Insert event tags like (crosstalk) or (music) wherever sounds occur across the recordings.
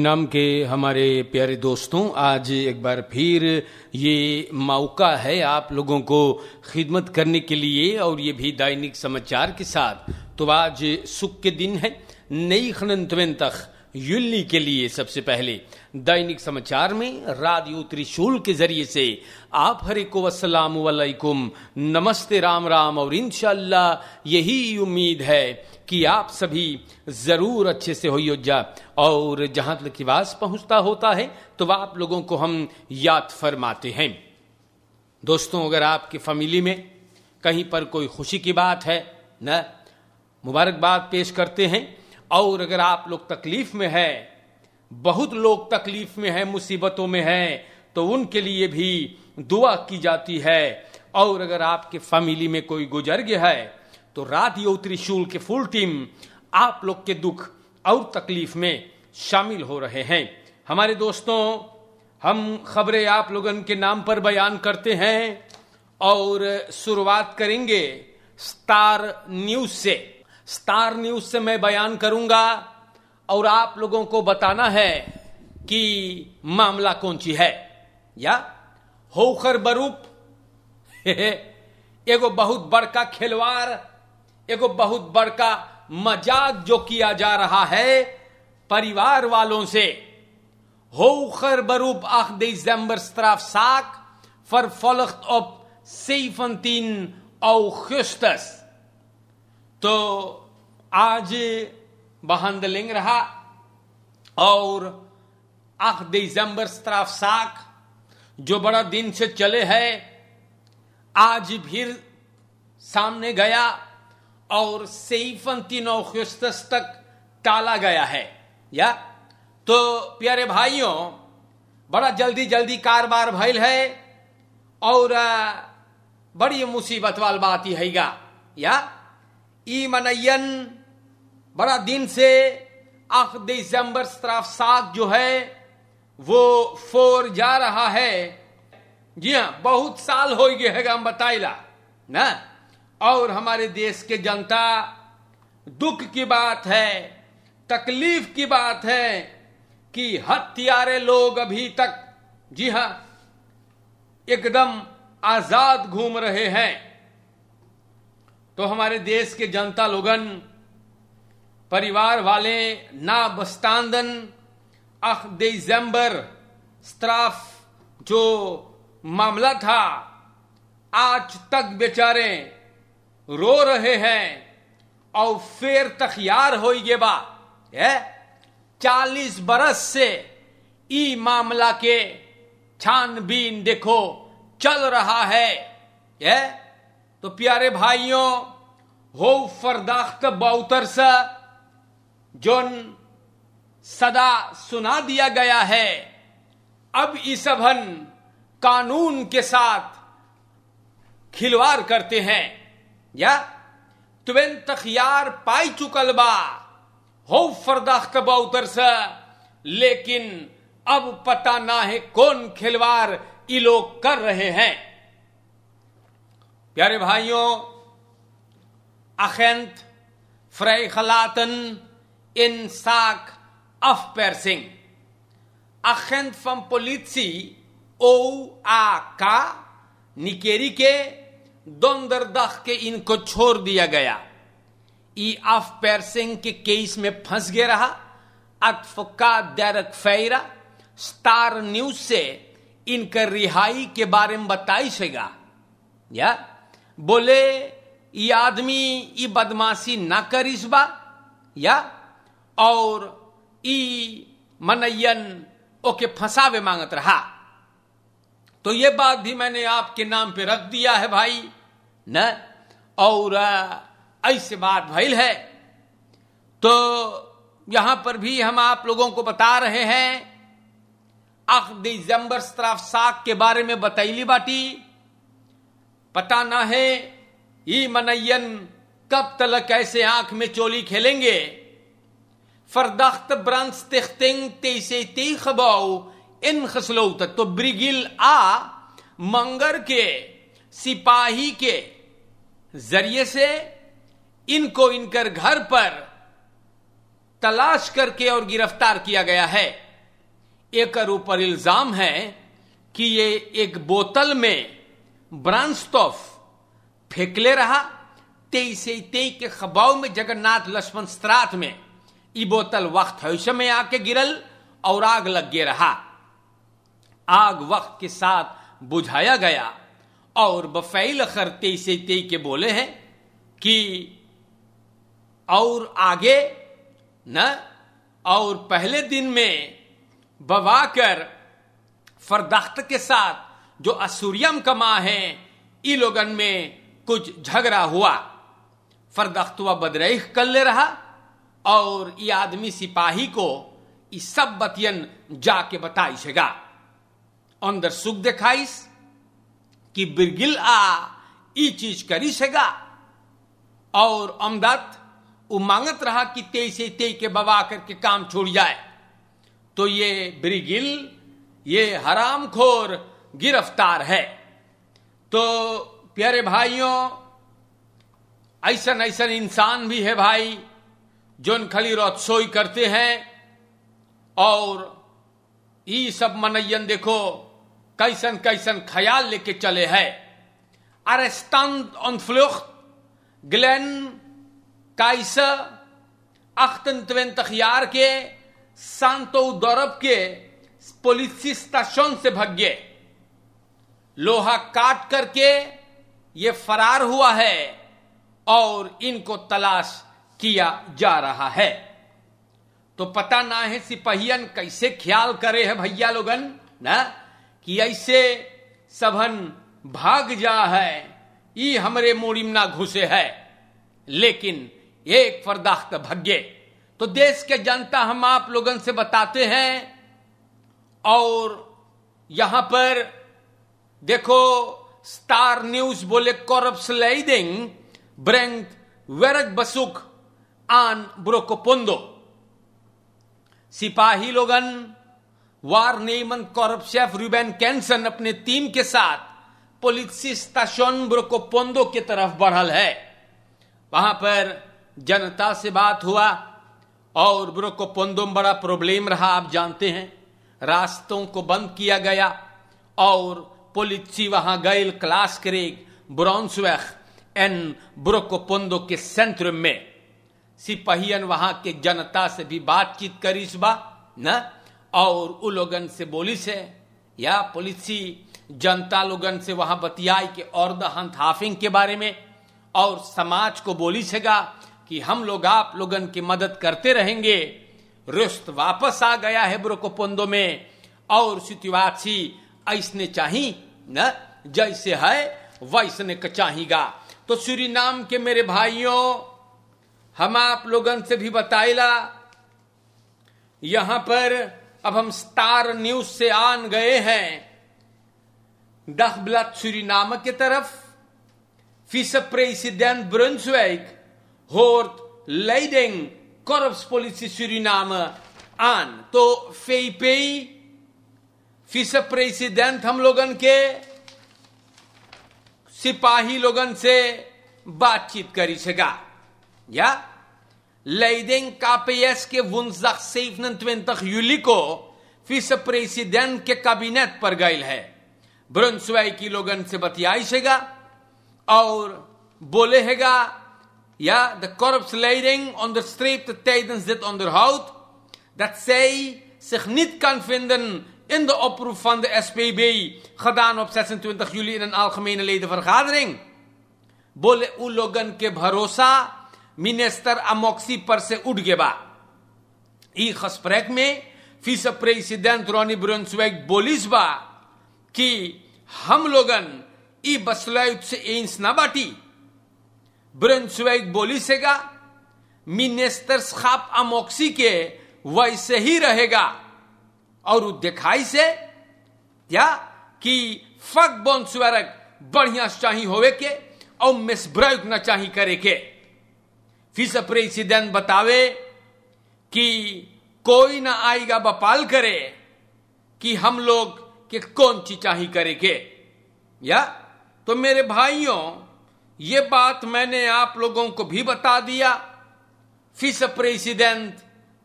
नाम के हमारे प्यारे दोस्तों आज एक बार फिर ये मौका है आप लोगों को खिदमत करने के लिए और ये भी दैनिक समाचार के साथ तो आज सुख के दिन है नई खनन तक यूली के लिए सबसे पहले दैनिक समाचार में राडियो त्रिशूल के जरिए से आप असलाम वालेकुम नमस्ते राम राम और इनशाला यही उम्मीद है कि आप सभी ज़रूर अच्छे से हो योजा और जहां तक की आवाज़ पहुंचता होता है तो वह आप लोगों को हम याद फरमाते हैं दोस्तों अगर आपकी फैमिली में कहीं पर कोई खुशी की बात है न मुबारकबाद पेश करते हैं और अगर आप लोग तकलीफ में है बहुत लोग तकलीफ में है मुसीबतों में है तो उनके लिए भी दुआ की जाती है और अगर आपके फैमिली में कोई गुजर गया है तो राधियो त्रिशूल के फुल टीम आप लोग के दुख और तकलीफ में शामिल हो रहे हैं हमारे दोस्तों हम खबरें आप लोग के नाम पर बयान करते हैं और शुरुआत करेंगे स्टार न्यूज से स्टार न्यूज से मैं बयान करूंगा और आप लोगों को बताना है कि मामला कौन सी है या होकर बरूप (laughs) एगो बहुत बड़का खिलवाड़ एगो बहुत बड़का मजाक जो किया जा रहा है परिवार वालों से होकर बरूप आख दिसंबर फर फलख्त ऑफ op तीन औ तो आज लिंग रहा और आख दिसंबर सत्रह साख जो बड़ा दिन से चले है आज फिर सामने गया और सेफन तीनों तक टाला गया है या तो प्यारे भाइयों बड़ा जल्दी जल्दी कारोबार भैल है और बड़ी मुसीबत वाल बात हैगा या ई मनयन बड़ा दिन से आख दिसंबर सतराफ सात जो है वो फोर जा रहा है जी हाँ बहुत साल हो गए है हम बताइला ना और हमारे देश के जनता दुख की बात है तकलीफ की बात है कि हत्यारे लोग अभी तक जी हाँ एकदम आजाद घूम रहे हैं तो हमारे देश के जनता लोगन परिवार वाले ना बस्तानदन अख दिसंबर स्त्राफ जो मामला था आज तक बेचारे रो रहे हैं और फिर तखियार हो गए बा है चालीस बरस से ई मामला के छानबीन देखो चल रहा है ये तो प्यारे भाइयों हो फरदाख्त बाउतर सा जो सदा सुना दिया गया है अब इस कानून के साथ खिलवाड़ करते हैं या तुवें तखियार पाई चुकल बा हो फरदाख्त बउतर से लेकिन अब पता ना है कौन खिलवाड़ ये लोग कर रहे हैं प्यारे भाइयों अखेंत फ्रैखलातन in sack of Persing. Agent from politie OAK निकेरी के दोंदरदख के इनको छोड़ दिया गया ई ऑफ पेरसिंग के केस में फंस गया रहा अक्फ का दैरक फैरा स्टार न्यूज से इनका रिहाई के बारे में बताई सेगा या बोले ये आदमी ये बदमाशी ना करिस बा या और ई मनयन ओके फंसावे मांगत रहा तो ये बात भी मैंने आपके नाम पे रख दिया है भाई न और ऐसे बात भैल है तो यहां पर भी हम आप लोगों को बता रहे हैं आखद दिजंबर सराफ साग के बारे में बतैली बाटी पता ना है ई मनयन कब तलक ऐसे आंख में चोली खेलेंगे verdachte brandstichting TCT-gebouw ingesloten. तो ब्रिगिल आ मंगर के सिपाही के जरिए से इनको इनकर घर पर तलाश करके और गिरफ्तार किया गया है एक ऊपर इल्जाम है कि ये एक बोतल में ब्रांस्टॉफ फेंकले रहा तेईस तेई के खबाव में जगन्नाथ लक्ष्मण स्त्रात में ई बोतल वक्त हविष्य में आके गिरल और आग लग गया रहा आग वक्त के साथ बुझाया गया और बफैल खरते से ते के बोले हैं कि और आगे न और पहले दिन में बवाकर फरदख्त के साथ जो असूर्यम कमा है ई लोगन में कुछ झगड़ा हुआ फरदख्त व कर ले रहा और ये आदमी सिपाही को इस सब बतियन जाके बताइसेगा अंदर सुख देखाइस कि बिरगिल आ चीज करी सेगा और अमदत वो मांगत रहा कि तेई से तेई के बवा करके काम छोड़ जाए तो ये ब्रिगिल ये हरामखोर गिरफ्तार है तो प्यारे भाइयों ऐसा ऐसा इंसान भी है भाई जोन खली सोई करते हैं और ये सब मनयन देखो कैसन कैसन ख्याल लेके चले है अरेस्तान ऑनफ्लुख्त ग्लेन काइसा अख्तन त्वेन तखियार के सांतो दौरब के पुलिसी स्टेशन से भग गए लोहा काट करके ये फरार हुआ है और इनको तलाश किया जा रहा है तो पता ना है सिपहियन कैसे ख्याल करे है भैया लोगन ना कि ऐसे सभन भाग जा है ई हमरे मोरिमना ना घुसे है लेकिन एक फरदाख्त भग्य तो देश के जनता हम आप लोगन से बताते हैं और यहां पर देखो स्टार न्यूज बोले कॉरप्स लेडिंग ब्रेंथ वेरक बसुख आन ब्रोकोपोंदो सिपाही लोगन वार नेमन कॉरप शेफ रूबेन कैंसन अपने टीम के साथ स्टेशन ब्रोकोपोंदो की तरफ बढ़ल है वहां पर जनता से बात हुआ और ब्रोकोपोंदो में बड़ा प्रॉब्लम रहा आप जानते हैं रास्तों को बंद किया गया और पोलिसी वहां गए क्लास करेग ब्रॉन्सवेख एंड ब्रोकोपोंदो के सेंटर में सिपहियन वहां के जनता से भी बातचीत करी इस बा न और उ लोगन से बोली से या पुलिसी जनता लोगन से वहां बतियाई के और द हाफिंग के बारे में और समाज को बोली सेगा कि हम लोग आप लोगन की मदद करते रहेंगे रुस्त वापस आ गया है ब्रोकोपोंदो में और सितिवासी ऐसने चाही न जैसे है वैसने का चाहेगा तो सूरी नाम के मेरे भाइयों हम आप लोगन से भी बताइला यहां पर अब हम स्टार न्यूज से आन गए हैं डह ब्लड सूरी नामक के तरफ फीस प्रेसिडेंट ब्रंसवेग होर्त लेडिंग कॉरप्स पॉलिसी सूरी नाम आन तो फेपे फीस प्रेसिडेंट हम लोगन के सिपाही लोगन से बातचीत करी सका Ja? Leiding KPS ke woensdag 27 juli ko vice-president ke kabinet per geil hai. Brunswijk ke logan se batiaisega. Aur bolehega. Ja, de korpsleiding onderstreept tijdens dit onderhoud dat zij zich niet kan vinden in de oproep van de SPB gedaan op 26 juli in een algemene ledenvergadering. Bole ulogan ke bharosa. मिनेस्टर अमोक्सी पर से उठ गए ई खस्प्रैक में fees अप्रे सिद्धांत रोनी ब्रोन्सवैग बोलिस बा कि हम लोगन ई बसलायुत से एंस ना बाटी ब्रोन्सवैग बोलिसेगा मिनेस्टर खाप अमोक्सी के वैसे ही रहेगा और दिखाई से या कि फक बोन बढ़िया चाही होवे के और मिसब्रयुक्त न चाही करे के फिर सप्रेसिडेंट बतावे कि कोई ना आएगा बपाल करे कि हम लोग के कौन चिचाही करेंगे या तो मेरे भाइयों ये बात मैंने आप लोगों को भी बता दिया फिस प्रेसिडेंट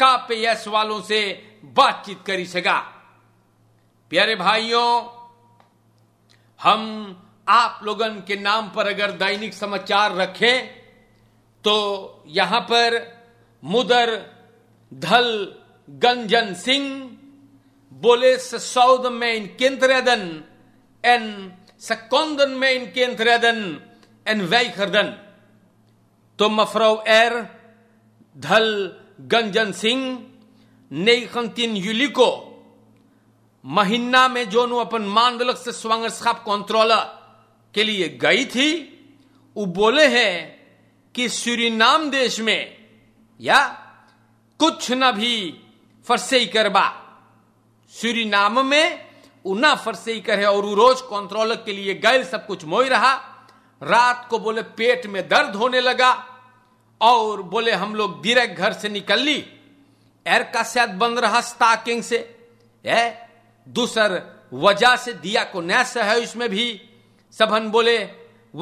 का पेयस वालों से बातचीत करी सका प्यारे भाइयों हम आप लोगों के नाम पर अगर दैनिक समाचार रखें तो यहां पर मुदर धल गंजन सिंह बोले सौद में इन केंद्रदन एन सकोंदन में इन केंद्रदन एन वैखरदन तो मफरव एर धल गंजन सिंह नेखंतिन को महीना में जो नु अपन मानदलक से स्वांगर साहब कंट्रोलर के लिए गई थी वो बोले हैं कि सूरीनाम देश में या कुछ न भी फरसे करबा सूरीनाम में उना फरसे करे और रोज कंट्रोल के लिए गैल सब कुछ मोई रहा रात को बोले पेट में दर्द होने लगा और बोले हम लोग डायरेक्ट घर से निकल ली एर का शायद बंद रहा स्टाकिंग से है दूसर वजह से दिया को नैस है उसमें भी सबन बोले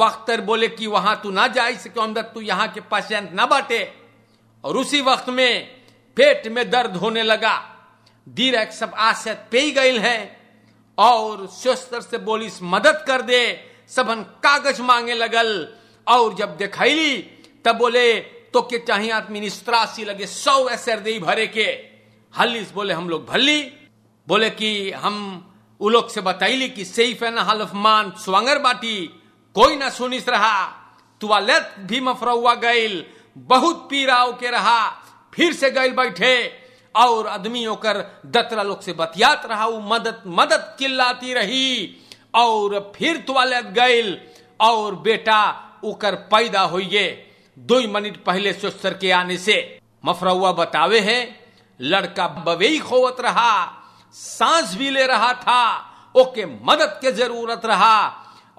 वक्तर बोले कि वहां तू ना जा सके अंदर तू यहां के पेशेंट ना बाटे और उसी वक्त में पेट में दर्द होने लगा दीर सब आशत पे गई है और शस्त्र से बोली मदद कर दे सबन कागज मांगे लगल और जब दिखाई तब बोले तो के चाहे आदमी निस्त्रासी लगे सौ ऐसे हृदय भरे के हल्लीस बोले हम लोग भल्ली बोले कि हम उलोक से बताई ली कि सेफ एन हाल ऑफ मान स्वांगर बाटी कोई ना सुनिस रहा तुआलत भी मफरौआ गईल बहुत पीराओ के रहा फिर से गईल बैठे और आदमी होकर दतरा लोग से बतियात रहा वो मदद मदद किल्लाती रही और फिर तुआलत गईल और बेटा उकर पैदा गए दो मिनट पहले सुस्तर के आने से मफरौआ बतावे है लड़का बवेई खोवत रहा सांस भी ले रहा था ओके मदद के जरूरत रहा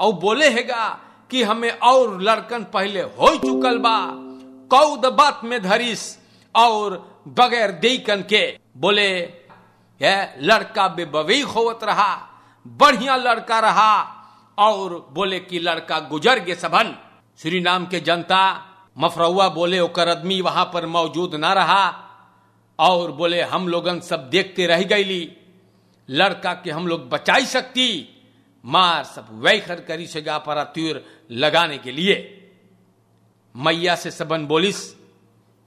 और बोले हैगा कि हमें और लड़कन पहले हो चुकल बा कौद बात में धरिस और बगैर देकन के बोले ये लड़का बेबी होत रहा बढ़िया लड़का रहा और बोले कि लड़का गुजर गे सबन श्री नाम के जनता मफरुआ बोले ओकर आदमी वहां पर मौजूद ना रहा और बोले हम लोगन सब देखते रह गईली लड़का के हम लोग बचाई सकती मार सब वैखर करी से गा पर त्यूर लगाने के लिए मैया से सबन बोलिस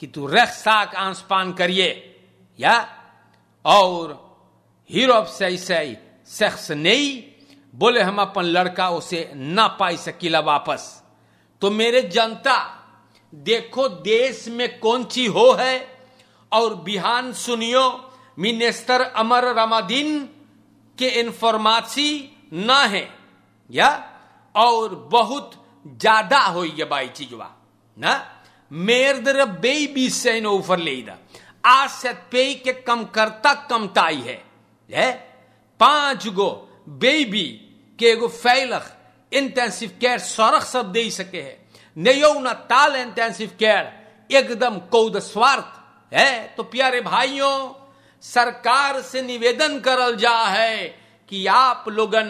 कि तू रख साक आंस पान करिए या और हीरो शख्स नहीं बोले हम अपन लड़का उसे ना पाई सकीला वापस तो मेरे जनता देखो देश में कौन सी हो है और बिहान सुनियो मिनिस्टर अमर रमादीन के इन्फॉर्मासी ना है या और बहुत ज्यादा हो ये बाई चीजवा ना मेर दर बे बीस से इन ऊपर ले आज पे के कम करता कमताई है है पांच गो बेबी के गो फैलख इंटेंसिव केयर सरख सब दे सके है नयो ना ताल इंटेंसिव केयर एकदम कौद स्वार्थ है तो प्यारे भाइयों सरकार से निवेदन करल जा है कि आप लोगन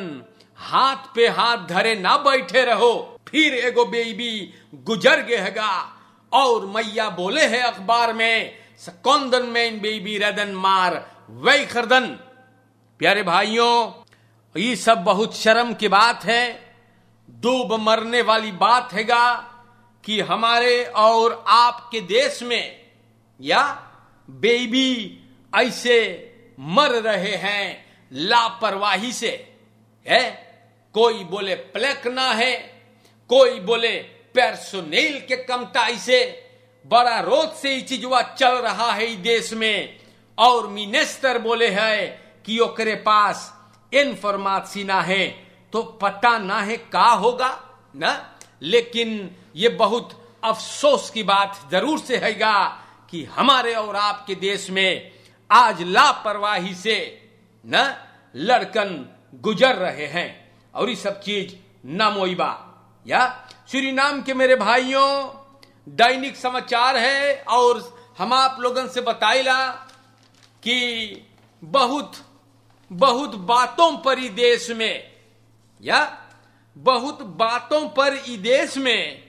हाथ पे हाथ धरे ना बैठे रहो फिर एगो बेबी गुजर गएगा और मैया बोले है अखबार में सकोंदन में बेबी रदन मार वही खरदन प्यारे भाइयों ये सब बहुत शर्म की बात है डूब मरने वाली बात हैगा कि हमारे और आपके देश में या बेबी ऐसे मर रहे हैं लापरवाही से है कोई बोले प्लेक ना है कोई बोले पेरसोनेल के कमताई से बड़ा रोज से ये चीज चल रहा है देश में और मिनिस्टर बोले है कि ओकरे पास ना है तो पता ना है का होगा ना लेकिन ये बहुत अफसोस की बात जरूर से हैगा कि हमारे और आपके देश में आज लापरवाही से न लड़कन गुजर रहे हैं और ये सब चीज नामोइबा या श्री नाम के मेरे भाइयों दैनिक समाचार है और हम आप लोगन से बताइला कि बहुत बहुत बातों पर ही देश में या बहुत बातों पर ई देश में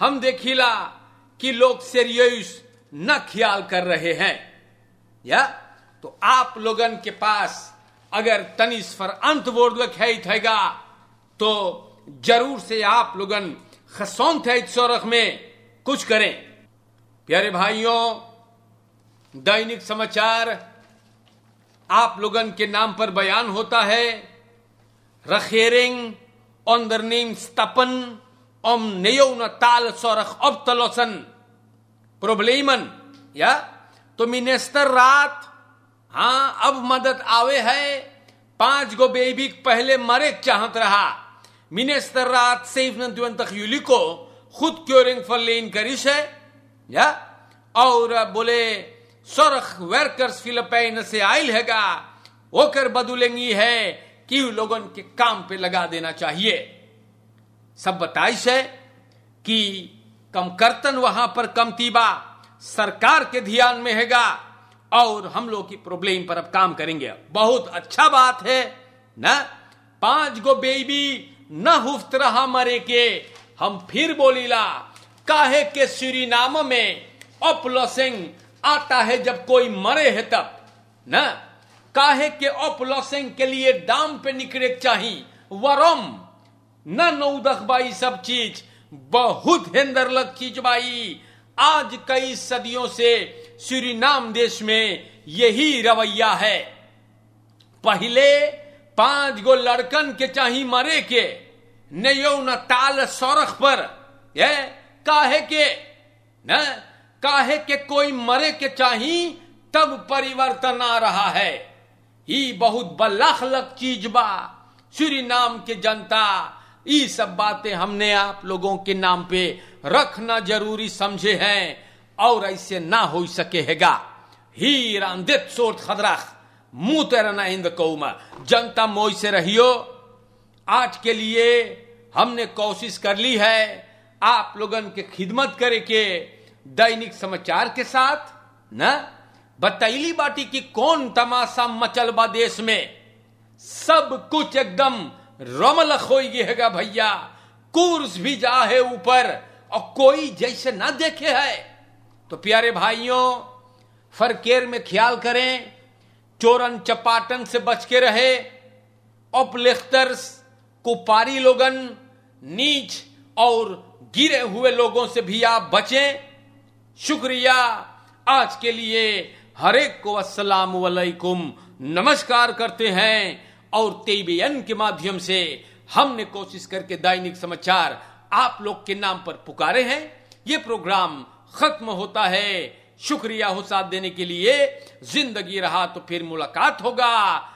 हम देखिला कि लोग सीरियस न ख्याल कर रहे हैं या तो आप लोगन के पास अगर तनिस्फर अंत बोर्डक है थेगा तो जरूर से आप लोगन खसौन थे सौरख में कुछ करें प्यारे भाइयों दैनिक समाचार आप लोगन के नाम पर बयान होता है रखेरिंग ऑन दर नेम स्तपन ओम नयो न ताल सौरख अब तलोसन प्रोब्लेमन या तो मिनेस्तर रात हाँ अब मदद आवे है पांच गो बेबी पहले मरे चाहत रहा मिनेस्तर रात सेफ तक को खुद क्योरिंग फॉर लेन करिश है या और बोले सरख वर्कर्स फिलिपाइन से आयल हैगा वो कर बदुलेंगी है कि लोगों के काम पे लगा देना चाहिए सब बताइश है कि कम करतन वहां पर कमतीबा सरकार के ध्यान में हैगा और हम लोग की प्रॉब्लम पर अब काम करेंगे बहुत अच्छा बात है ना पांच गो बेबी न हुफ्त रहा मरे के हम फिर बोलीला काहे के श्री नाम में अपलॉसिंग आता है जब कोई मरे है तब न काहे के अपलॉसिंग के लिए दाम पे निकले चाहिए वरम न दख बाई सब चीज बहुत हिंदर लग चीज बाई आज कई सदियों से श्री नाम देश में यही रवैया है पहले पांच गो लड़कन के चाही मरे के नयो न ताल सौरख पर ये काहे के न काहे के कोई मरे के चाही तब परिवर्तन आ रहा है ही बहुत बल्लाख लक चीज बा श्री नाम के जनता ये सब बातें हमने आप लोगों के नाम पे रखना जरूरी समझे हैं और ऐसे ना हो सके हैगा हीर अंधित सोर्त खदराख मुंह तैरना इंद कौमा जनता मोई से रहियो आज के लिए हमने कोशिश कर ली है आप लोगन के खिदमत करे के दैनिक समाचार के साथ ना बतैली बाटी की कौन तमाशा मचल बा देश में सब कुछ एकदम रमलख हो हैगा भैया कुर्स भी जा है ऊपर और कोई जैसे ना देखे है तो प्यारे भाइयों फरकेर में ख्याल करें चोरन चपाटन से बच के रहे उपलेख्तर्स कुपारी लोगन नीच और गिरे हुए लोगों से भी आप बचें शुक्रिया आज के लिए हरेक को असलाम वालेकुम नमस्कार करते हैं और तेबीएन के माध्यम से हमने कोशिश करके दैनिक समाचार आप लोग के नाम पर पुकारे हैं ये प्रोग्राम खत्म होता है शुक्रिया हो साथ देने के लिए जिंदगी रहा तो फिर मुलाकात होगा